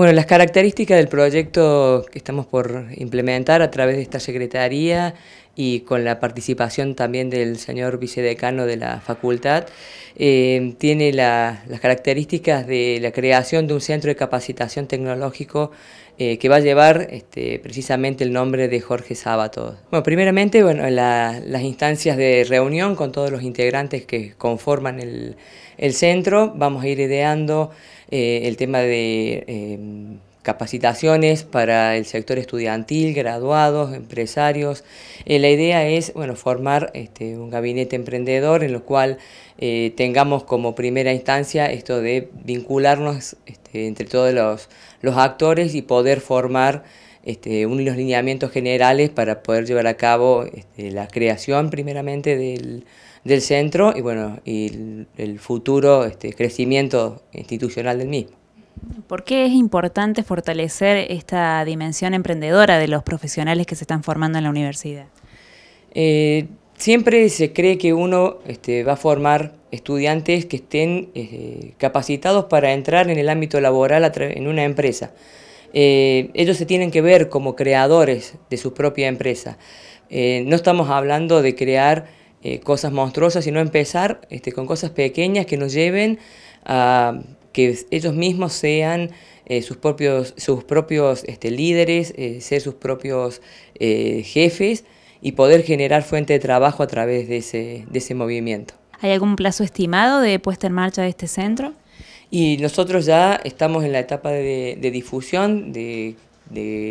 Bueno, las características del proyecto que estamos por implementar a través de esta Secretaría y con la participación también del señor vicedecano de la facultad, eh, tiene las características de la creación de un centro de capacitación tecnológico eh, que va a llevar este, precisamente el nombre de Jorge Sábato. Bueno, primeramente, bueno, las instancias de reunión con todos los integrantes que conforman el, centro, vamos a ir ideando eh, el tema de capacitaciones para el sector estudiantil, graduados, empresarios. Eh, la idea es bueno, formar este, un gabinete emprendedor en lo cual eh, tengamos como primera instancia esto de vincularnos este, entre todos los, actores y poder formar este, unos lineamientos generales para poder llevar a cabo este, la creación primeramente del, centro y, bueno, y el, el futuro este, crecimiento institucional del mismo. ¿Por qué es importante fortalecer esta dimensión emprendedora de los profesionales que se están formando en la universidad? Eh, siempre se cree que uno este, va a formar estudiantes que estén eh, capacitados para entrar en el ámbito laboral en una empresa. Eh, ellos se tienen que ver como creadores de su propia empresa. no estamos hablando de crear cosas monstruosas, sino empezar este, con cosas pequeñas que nos lleven a que ellos mismos sean eh, sus propios, sus propios este, líderes, eh, ser sus propios eh, jefes y poder generar fuente de trabajo a través de ese, movimiento. ¿Hay algún plazo estimado de puesta en marcha de este centro? Y nosotros ya estamos en la etapa de, difusión, de,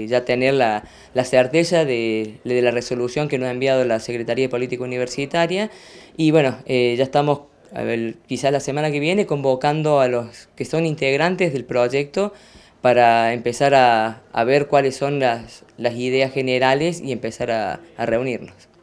ya tener la, certeza de, la resolución que nos ha enviado la Secretaría de Política Universitaria. Y bueno, ya estamos a ver, quizás la semana que viene, convocando a los que son integrantes del proyecto para empezar a, a ver cuáles son las, las, ideas generales y empezar a, a reunirnos.